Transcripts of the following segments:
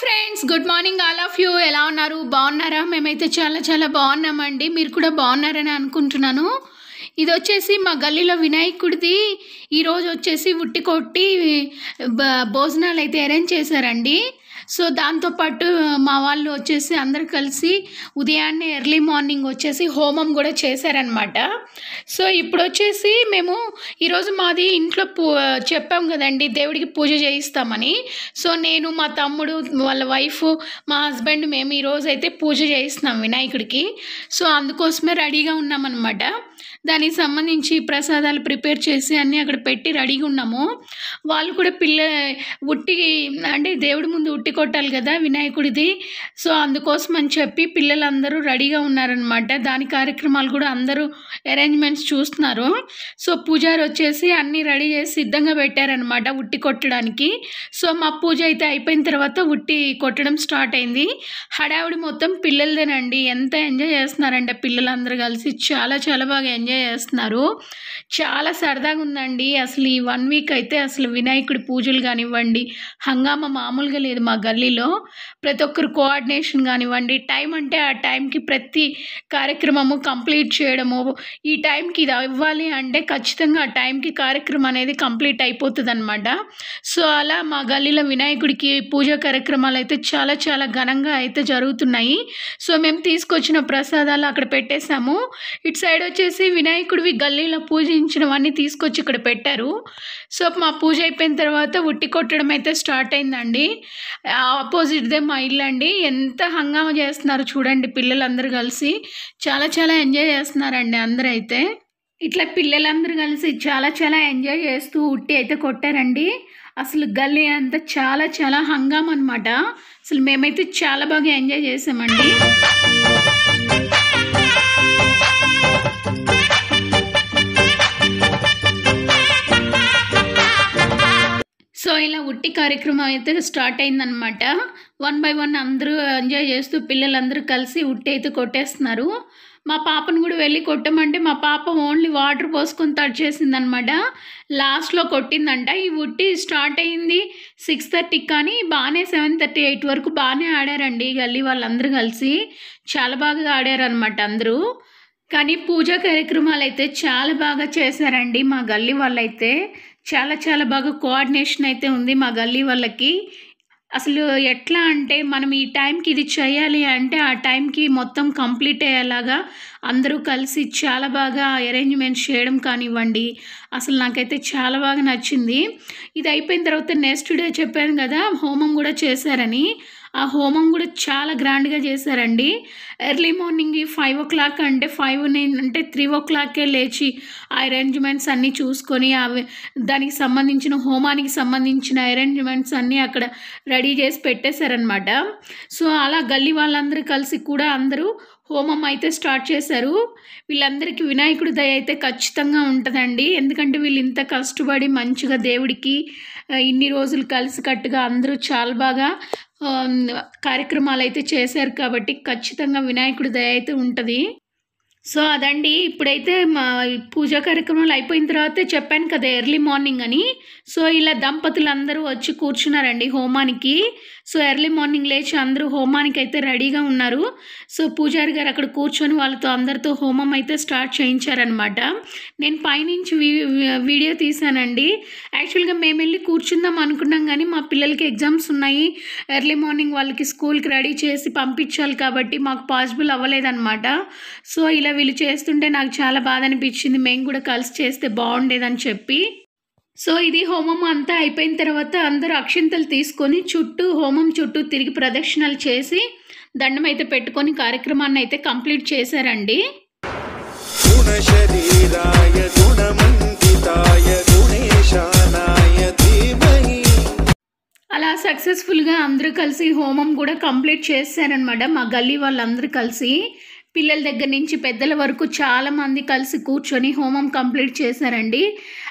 friends good morning all of you ఎలా ఉన్నారు బాగున్నారా మేమైతే చాలా చాలా బాగున్నామండి మీరు కూడా బాగున్నారని అనుకుంటున్నాను ఇది వచ్చేసి మా గల్లీలో వినాయకుడిది ఈరోజు వచ్చేసి ఉట్టి కొట్టి భోజనాలు అయితే అరేంజ్ చేశారండి సో దాంతోపాటు మా వాళ్ళు వచ్చేసి అందరు కలిసి ఉదయాన్నే ఎర్లీ మార్నింగ్ వచ్చేసి హోమం కూడా చేశారనమాట సో ఇప్పుడు వచ్చేసి మేము ఈరోజు మాది ఇంట్లో పూ చెప్పాం కదండి దేవుడికి పూజ చేయిస్తామని సో నేను మా తమ్ముడు వాళ్ళ వైఫ్ మా హస్బెండ్ మేము ఈరోజు అయితే పూజ చేయిస్తున్నాం వినాయకుడికి సో అందుకోసమే రెడీగా ఉన్నామన్నమాట దానికి సంబంధించి ప్రసాదాలు ప్రిపేర్ చేసి అన్నీ అక్కడ పెట్టి రెడీగా ఉన్నాము వాళ్ళు కూడా పిల్ల ఉట్టి అంటే దేవుడి ముందు ఉట్టి కొట్టాలి కదా వినాయకుడిది సో అందుకోసం అని చెప్పి పిల్లలందరూ రెడీగా ఉన్నారనమాట దాని కార్యక్రమాలు కూడా అందరూ అరేంజ్మెంట్స్ చూస్తున్నారు సో పూజారు వచ్చేసి అన్నీ రెడీ చేసి సిద్ధంగా పెట్టారనమాట ఉట్టి కొట్టడానికి సో మా పూజ అయితే అయిపోయిన తర్వాత ఉట్టి కొట్టడం స్టార్ట్ అయింది హడావుడి మొత్తం పిల్లలదేనండి ఎంత ఎంజాయ్ చేస్తున్నారంటే పిల్లలందరూ కలిసి చాలా చాలా బాగా ఎంజాయ్ చేస్తున్నారు చాలా సరదాగా ఉందండి అసలు ఈ వన్ వీక్ అయితే అసలు వినాయకుడి పూజలు కానివ్వండి హంగామా మామూలుగా లేదు మా గల్లీలో ప్రతి ఒక్కరు కోఆర్డినేషన్ కానివ్వండి టైం అంటే ఆ టైంకి ప్రతి కార్యక్రమము కంప్లీట్ చేయడము ఈ టైంకి ఇది ఇవ్వాలి అంటే ఖచ్చితంగా ఆ టైంకి కార్యక్రమం అనేది కంప్లీట్ అయిపోతుంది అనమాట సో అలా మా గల్లీలో వినాయకుడికి పూజా కార్యక్రమాలు అయితే చాలా చాలా ఘనంగా అయితే జరుగుతున్నాయి సో మేము తీసుకొచ్చిన ప్రసాదాలు అక్కడ పెట్టేశాము ఇటు సైడ్ వచ్చేసి వినాయకుడివి గల్లీలో పూజించినవన్నీ తీసుకొచ్చి ఇక్కడ పెట్టారు సో మా పూజ అయిపోయిన తర్వాత ఉట్టి కొట్టడం అయితే స్టార్ట్ అయిందండి ఆపోజిట్ దే మా ఇల్లు అండి ఎంత హంగామా చేస్తున్నారు చూడండి పిల్లలందరూ కలిసి చాలా చాలా ఎంజాయ్ చేస్తున్నారండి అందరైతే ఇట్లా పిల్లలందరూ కలిసి చాలా చాలా ఎంజాయ్ చేస్తూ ఉట్టి అయితే కొట్టారండి అసలు గల్లీ అంతా చాలా చాలా హంగామ అనమాట అసలు మేమైతే చాలా బాగా ఎంజాయ్ చేసామండి ఉట్టి కార్యక్రమం అయితే స్టార్ట్ అయిందనమాట వన్ బై వన్ అందరూ ఎంజాయ్ చేస్తూ పిల్లలందరూ కలిసి ఉట్టి అయితే కొట్టేస్తున్నారు మా పాపను కూడా వెళ్ళి కొట్టమంటే మా పాప ఓన్లీ వాటర్ పోసుకొని తడి అనమాట లాస్ట్లో కొట్టిందంట ఈ ఉట్టి స్టార్ట్ అయింది సిక్స్ థర్టీకి కానీ బాగానే సెవెన్ థర్టీ ఎయిట్ వరకు బాగానే ఆడారండి గల్లీ వాళ్ళందరూ కలిసి చాలా బాగా ఆడారనమాట అందరూ కానీ పూజా కార్యక్రమాలు అయితే చాలా బాగా చేశారండి మా గల్లీ వాళ్ళైతే చాలా చాలా బాగా కోఆర్డినేషన్ అయితే ఉంది మా గల్లీ వాళ్ళకి అసలు ఎట్లా అంటే మనం ఈ టైంకి ఇది చేయాలి అంటే ఆ టైంకి మొత్తం కంప్లీట్ అయ్యేలాగా అందరూ కలిసి చాలా బాగా అరేంజ్మెంట్ చేయడం కానివ్వండి అసలు నాకైతే చాలా బాగా నచ్చింది ఇది అయిపోయిన తర్వాత నెక్స్ట్ డే చెప్పాను కదా హోమం కూడా చేశారని ఆ హోమం కూడా చాలా గ్రాండ్గా చేశారండి early morning five o'clock అంటే ఫైవ్ అంటే త్రీ ఓ క్లాకే లేచి ఆ అరేంజ్మెంట్స్ అన్నీ చూసుకొని అవి దానికి సంబంధించిన హోమానికి సంబంధించిన అరేంజ్మెంట్స్ అన్నీ అక్కడ రెడీ చేసి పెట్టేశారనమాట సో అలా గల్లీ వాళ్ళందరూ కలిసి కూడా అందరూ హోమం అయితే స్టార్ట్ చేశారు వీళ్ళందరికీ వినాయకుడి దయ అయితే ఖచ్చితంగా ఉంటుందండి ఎందుకంటే వీళ్ళు ఇంత కష్టపడి మంచిగా దేవుడికి ఇన్ని రోజులు కలిసికట్టుగా అందరూ చాలా బాగా కార్యక్రమాలు అయితే చేశారు కాబట్టి ఖచ్చితంగా వినాయకుడి దయ అయితే ఉంటుంది సో అదండి ఇప్పుడైతే మా పూజా కార్యక్రమాలు అయిపోయిన తర్వాత చెప్పాను కదా ఎర్లీ మార్నింగ్ అని సో ఇలా దంపతులు అందరూ వచ్చి కూర్చున్నారండి హోమానికి సో ఎర్లీ మార్నింగ్ లేచి అందరూ హోమానికి అయితే రెడీగా ఉన్నారు సో పూజారి గారు అక్కడ కూర్చొని వాళ్ళతో అందరితో హోమం అయితే స్టార్ట్ చేయించారనమాట నేను పైనుంచి వీడియో తీశానండి యాక్చువల్గా మేము వెళ్ళి కూర్చుందాం అనుకున్నాం కానీ మా పిల్లలకి ఎగ్జామ్స్ ఉన్నాయి ఎర్లీ మార్నింగ్ వాళ్ళకి స్కూల్కి రెడీ చేసి పంపించాలి కాబట్టి మాకు పాసిబుల్ అవ్వలేదన్నమాట సో ఇలా ఇలా వీళ్ళు చేస్తుంటే నాకు చాలా బాధ అనిపించింది మేము కూడా కలిసి చేస్తే బాగుండేదని చెప్పి సో ఇది హోమం అంతా అయిపోయిన తర్వాత అందరూ అక్షింతలు తీసుకొని చుట్టూ హోమం చుట్టూ తిరిగి ప్రదక్షిణలు చేసి దండం అయితే పెట్టుకొని కార్యక్రమాన్ని అయితే కంప్లీట్ చేశారండి అలా సక్సెస్ఫుల్గా అందరూ కలిసి హోమం కూడా కంప్లీట్ చేశారనమాట మా గల్లీ వాళ్ళందరూ కలిసి పిల్లల దగ్గర నుంచి పెద్దల వరకు చాలామంది కలిసి కూర్చొని హోమం కంప్లీట్ చేశారండి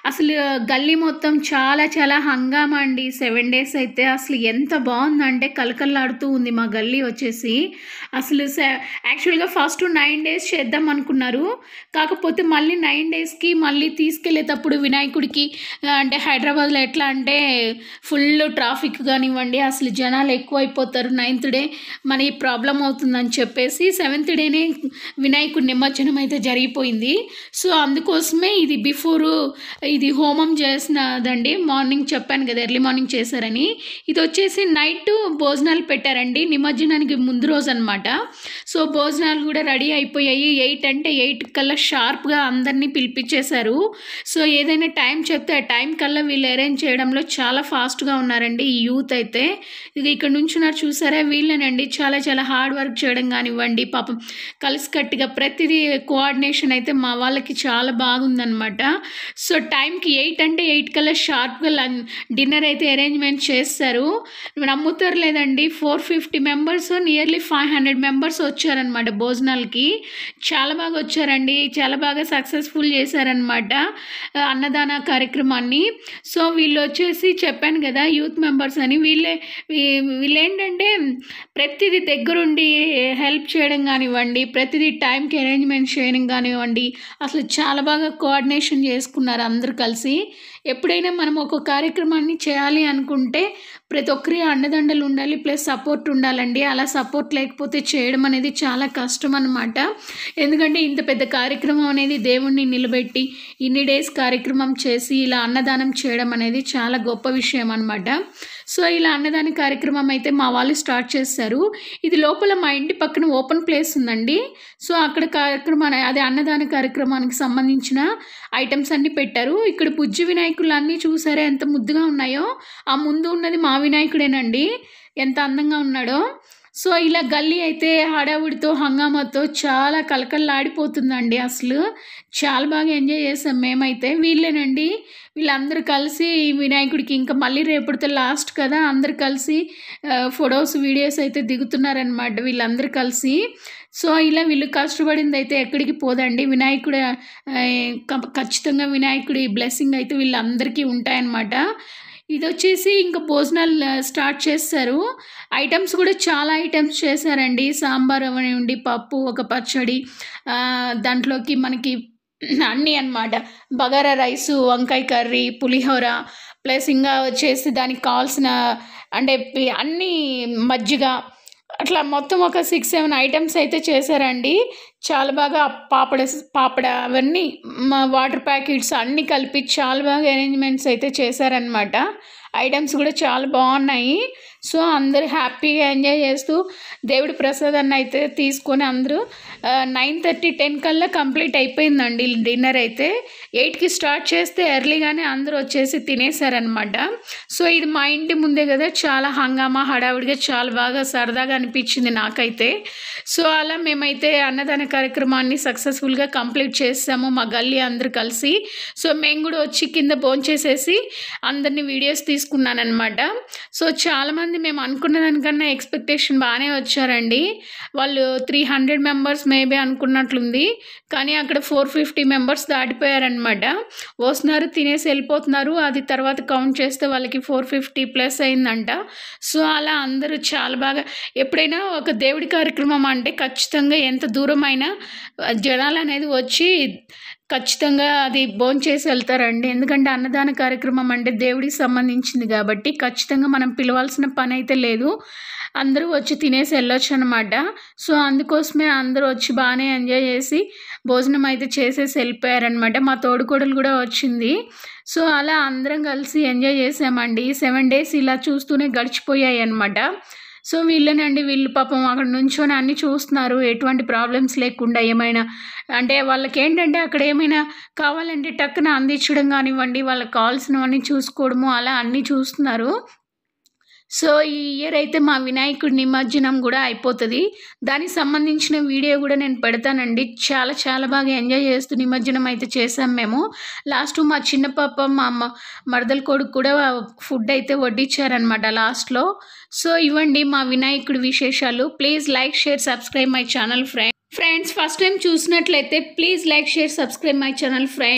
అసలు గల్లీ మొత్తం చాలా చాలా హంగామా అండి సెవెన్ డేస్ అయితే అసలు ఎంత బాగుందంటే కలకల్లాడుతూ ఉంది మా గల్లీ వచ్చేసి అసలు యాక్చువల్గా ఫస్ట్ నైన్ డేస్ చేద్దాం అనుకున్నారు కాకపోతే మళ్ళీ నైన్ డేస్కి మళ్ళీ తీసుకెళ్లేటప్పుడు వినాయకుడికి అంటే హైదరాబాద్లో ఎట్లా అంటే ఫుల్ ట్రాఫిక్ కానివ్వండి అసలు జనాలు ఎక్కువైపోతారు నైన్త్ డే మన ఈ ప్రాబ్లం అవుతుందని చెప్పేసి సెవెంత్ డేనే వినాయకుడి నిమజ్జనం అయితే జరిగిపోయింది సో అందుకోసమే ఇది బిఫోర్ ఇది హోమం చేసినదండి మార్నింగ్ చెప్పాను కదా ఎర్లీ మార్నింగ్ చేశారని ఇది వచ్చేసి నైట్ భోజనాలు పెట్టారండి నిమజ్జనానికి ముందు రోజు అనమాట సో భోజనాలు కూడా రెడీ అయిపోయాయి ఎయిట్ అంటే ఎయిట్ కల్లా షార్ప్గా అందరినీ పిలిపించేశారు సో ఏదైనా టైం చెప్తే ఆ టైం కల్లా వీళ్ళు అరేంజ్ చేయడంలో చాలా ఫాస్ట్గా ఉన్నారండి ఈ యూత్ అయితే ఇక ఇక్కడ నుంచి ఉన్నారు చూసారా వీళ్ళేనండి చాలా చాలా హార్డ్ వర్క్ చేయడం కానివ్వండి పాపం కలిసికట్టుగా ప్రతిదీ కోఆర్డినేషన్ అయితే మా వాళ్ళకి చాలా బాగుందనమాట సో టైంకి ఎయిట్ అంటే ఎయిట్ కల్లా షార్ప్గా లంచ్ డిన్నర్ అయితే అరేంజ్మెంట్ చేస్తారు నమ్ముతారు లేదండి four fifty members nearly five hundred members వచ్చారనమాట భోజనాలకి చాలా బాగా వచ్చారండి చాలా బాగా సక్సెస్ఫుల్ చేశారనమాట అన్నదాన కార్యక్రమాన్ని సో వీళ్ళు వచ్చేసి చెప్పాను కదా యూత్ మెంబర్స్ అని వీళ్ళే వీళ్ళేంటంటే ప్రతిదీ దగ్గరుండి హెల్ప్ చేయడం కానివ్వండి ప్రతిదీ టైంకి అరేంజ్మెంట్ చేయడం కానివ్వండి అసలు చాలా బాగా కోఆర్డినేషన్ చేసుకున్నారు అందరు కలిసి ఎప్పుడైనా మనం ఒక కార్యక్రమాన్ని చేయాలి అనుకుంటే ప్రతి ఒక్కరి అండదండలు ఉండాలి ప్లస్ సపోర్ట్ ఉండాలండి అలా సపోర్ట్ లేకపోతే చేయడం అనేది చాలా కష్టం అనమాట ఎందుకంటే ఇంత పెద్ద కార్యక్రమం అనేది దేవుణ్ణి నిలబెట్టి ఇన్ని డేస్ కార్యక్రమం చేసి ఇలా అన్నదానం చేయడం అనేది చాలా గొప్ప విషయం అనమాట సో ఇలా అన్నదాన కార్యక్రమం అయితే మా వాళ్ళు స్టార్ట్ చేస్తారు ఇది లోపల మా ఇంటి పక్కన ఓపెన్ ప్లేస్ ఉందండి సో అక్కడ కార్యక్రమాన్ని అదే అన్నదాన కార్యక్రమానికి సంబంధించిన ఐటమ్స్ అన్నీ పెట్టారు ఇక్కడ పుజ్జి వినాయక్ అన్ని చూసారే ఎంత ముద్దుగా ఉన్నాయో ఆ ముందు ఉన్నది మా వినాయకుడేనండి ఎంత అందంగా ఉన్నాడో సో ఇలా గల్లీ అయితే హడావుడితో హంగామాతో చాలా కలకల్లాడిపోతుందండి అసలు చాలా బాగా ఎంజాయ్ చేసాం మేమైతే వీళ్ళేనండి వీళ్ళందరూ కలిసి వినాయకుడికి ఇంకా మళ్ళీ రేపటితో లాస్ట్ కదా అందరు కలిసి ఫొటోస్ వీడియోస్ అయితే దిగుతున్నారనమాట వీళ్ళందరూ కలిసి సో ఇలా వీళ్ళు కష్టపడింది అయితే ఎక్కడికి పోదండి వినాయకుడు ఖచ్చితంగా వినాయకుడి బ్లెస్సింగ్ అయితే వీళ్ళందరికీ ఉంటాయన్నమాట ఇది వచ్చేసి ఇంకా భోజనాలు స్టార్ట్ చేస్తారు ఐటమ్స్ కూడా చాలా ఐటమ్స్ చేశారండి సాంబార్ అవనివ్వండి పప్పు ఒక పచ్చడి దాంట్లోకి మనకి అన్నీ అనమాట బగారా రైసు వంకాయ కర్రీ పులిహోర ప్లస్ ఇంకా వచ్చేసి దానికి కావాల్సిన అంటే అన్నీ మజ్జిగ అట్లా మొత్తం ఒక సిక్స్ సెవెన్ ఐటమ్స్ అయితే చేశారండి చాలా బాగా పాపడ పాపడ అవన్నీ వాటర్ ప్యాకెట్స్ అన్నీ కలిపి చాలా బాగా అరేంజ్మెంట్స్ అయితే చేశారనమాట ఐటమ్స్ కూడా చాలా బాగున్నాయి సో అందరు హ్యాపీగా ఎంజాయ్ చేస్తూ దేవుడి ప్రసాదాన్ని అయితే తీసుకొని అందరూ నైన్ థర్టీ టెన్ కల్లా కంప్లీట్ అయిపోయిందండి డిన్నర్ అయితే ఎయిట్కి స్టార్ట్ చేస్తే ఎర్లీగానే అందరూ వచ్చేసి తినేశారనమాట సో ఇది మా ఇంటి ముందే కదా చాలా హంగామా హడావుడిగా చాలా బాగా సరదాగా అనిపించింది నాకైతే సో అలా మేమైతే అన్నదాన కార్యక్రమాన్ని సక్సెస్ఫుల్గా కంప్లీట్ చేసాము మా గల్లీ అందరూ కలిసి సో మేము కూడా వచ్చి కింద భోంచేసేసి అందరినీ వీడియోస్ తీసుకున్నానమాట సో చాలామంది మంది మేము అనుకున్న దానికన్నా ఎక్స్పెక్టేషన్ బాగానే వచ్చారండి వాళ్ళు త్రీ హండ్రెడ్ మెంబర్స్ మేబీ అనుకున్నట్లుంది కానీ అక్కడ ఫోర్ ఫిఫ్టీ మెంబర్స్ దాటిపోయారనమాట వస్తున్నారు తినేసి వెళ్ళిపోతున్నారు అది తర్వాత కౌంట్ చేస్తే వాళ్ళకి ఫోర్ ఫిఫ్టీ ప్లస్ అయిందంట సో అలా అందరూ చాలా బాగా ఎప్పుడైనా ఒక దేవుడి కార్యక్రమం అంటే ఖచ్చితంగా ఎంత దూరమైనా జనాలు అనేది వచ్చి ఖచ్చితంగా అది భోంచేసి వెళ్తారండి ఎందుకంటే అన్నదాన కార్యక్రమం అంటే దేవుడికి సంబంధించింది కాబట్టి ఖచ్చితంగా మనం పిలవాల్సిన పని అయితే లేదు అందరూ వచ్చి తినేసి వెళ్ళొచ్చు అనమాట సో అందుకోసమే అందరూ వచ్చి బాగానే ఎంజాయ్ చేసి భోజనం అయితే చేసేసి వెళ్ళిపోయారనమాట మా తోడుకోడలు కూడా వచ్చింది సో అలా అందరం కలిసి ఎంజాయ్ చేసామండి సెవెన్ డేస్ ఇలా చూస్తూనే గడిచిపోయాయి అనమాట సో వీళ్ళేనండి వీళ్ళు పాపం అక్కడ నుంచొని అన్ని చూస్తున్నారు ఎటువంటి ప్రాబ్లమ్స్ లేకుండా ఏమైనా అంటే వాళ్ళకి ఏంటంటే అక్కడ ఏమైనా కావాలంటే టక్కున అందించడం కానివ్వండి వాళ్ళకి కావాల్సినవన్నీ చూసుకోవడము అలా అన్నీ చూస్తున్నారు సో ఈ ఇయర్ అయితే మా వినాయకుడి నిమజ్జనం కూడా అయిపోతుంది దానికి సంబంధించిన వీడియో కూడా నేను పెడతానండి చాలా చాలా బాగా ఎంజాయ్ చేస్తూ నిమజ్జనం అయితే చేసాం మేము లాస్ట్ మా చిన్న పాప మా అమ్మ మరదల కొడుకు కూడా ఫుడ్ అయితే వడ్డించారనమాట లాస్ట్లో సో ఇవ్వండి మా వినాయకుడి విశేషాలు please like share subscribe my channel friend friends first time చూసినట్లయితే please like share subscribe my channel friend